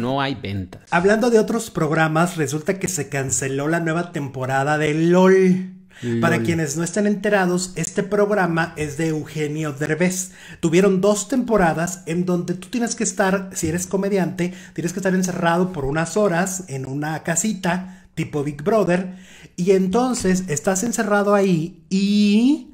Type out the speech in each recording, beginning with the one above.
no hay ventas. Hablando de otros programas, resulta que se canceló la nueva temporada de LOL. Para quienes no están enterados, este programa es de Eugenio Derbez. Tuvieron dos temporadas en donde tú tienes que estar, si eres comediante, tienes que estar encerrado por unas horas en una casita tipo Big Brother. Y entonces estás encerrado ahí y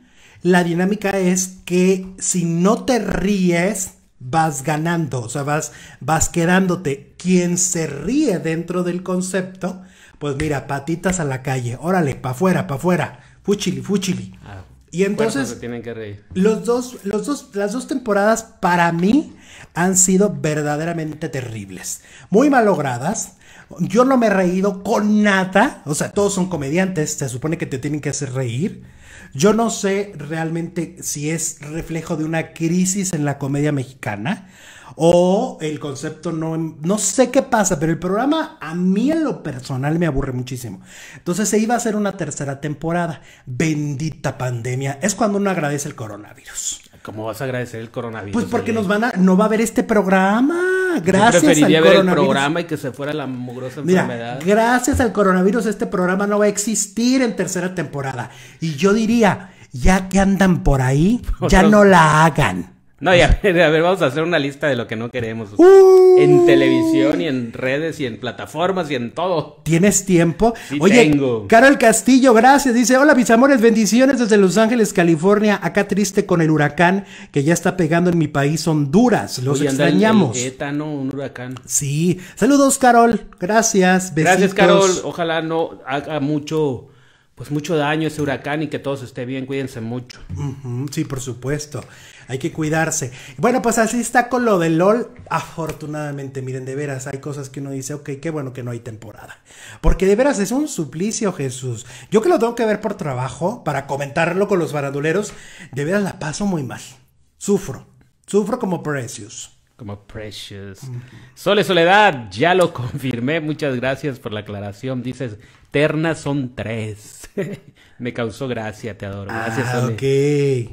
la dinámica es que si no te ríes, vas ganando, o sea, vas, vas quedándote. Quien se ríe dentro del concepto, pues mira, patitas a la calle, órale, pa' afuera, pa' afuera, Fuchili Fuchili ah, y entonces. tienen que reír. Los dos, los dos, las dos temporadas para mí han sido verdaderamente terribles. Muy malogradas. Yo no me he reído con nada. O sea, todos son comediantes. Se supone que te tienen que hacer reír. Yo no sé realmente si es reflejo de una crisis en la comedia mexicana o el concepto no, no sé qué pasa, pero el programa a mí en lo personal me aburre muchísimo. Entonces se iba a hacer una tercera temporada. Bendita pandemia. Es cuando uno agradece el coronavirus. ¿Cómo vas a agradecer el coronavirus? Pues porque nos van a, no va a haber este programa. Gracias al coronavirus. que se fuera la mugrosa Gracias al coronavirus este programa no va a existir en tercera temporada. Y yo diría, ya que andan por ahí, ya no la hagan. No, ya, a ver, vamos a hacer una lista de lo que no queremos. ¡Uh! en televisión y en redes y en plataformas y en todo. ¿Tienes tiempo? Sí Oye, Carol Castillo, gracias. Dice, hola mis amores, bendiciones desde Los Ángeles, California. Acá triste con el huracán que ya está pegando en mi país, Honduras. Los engañamos extrañamos. un huracán. Sí. Saludos, Carol. Gracias. Gracias, Carol. Ojalá no haga mucho pues mucho daño ese huracán y que todos esté bien, cuídense mucho. sí, por supuesto, hay que cuidarse. Bueno, pues así está con lo de LOL. Afortunadamente, miren, de veras, hay cosas que uno dice, ok, qué bueno que no hay temporada. Porque de veras es un suplicio, Jesús. Yo que lo tengo que ver por trabajo, para comentarlo con los baranduleros, de veras la paso muy mal. Sufro, sufro como Precious. Como Precious. Sole Soledad, ya lo confirmé. Muchas gracias por la aclaración. Dices, ternas son tres. Me causó gracia, te adoro. Gracias, ah, ok.